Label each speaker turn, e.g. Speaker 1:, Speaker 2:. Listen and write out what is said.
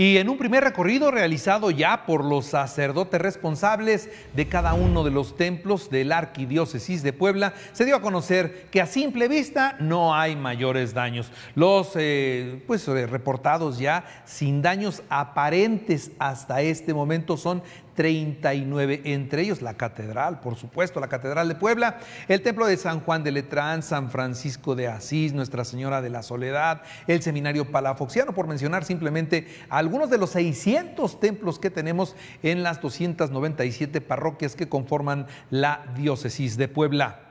Speaker 1: Y en un primer recorrido realizado ya por los sacerdotes responsables de cada uno de los templos de la Arquidiócesis de Puebla, se dio a conocer que a simple vista no hay mayores daños. Los eh, pues, eh, reportados ya sin daños aparentes hasta este momento son 39, entre ellos la catedral, por supuesto, la catedral de Puebla, el templo de San Juan de Letrán, San Francisco de Asís, Nuestra Señora de la Soledad, el seminario palafoxiano, por mencionar simplemente algo algunos de los 600 templos que tenemos en las 297 parroquias que conforman la diócesis de Puebla.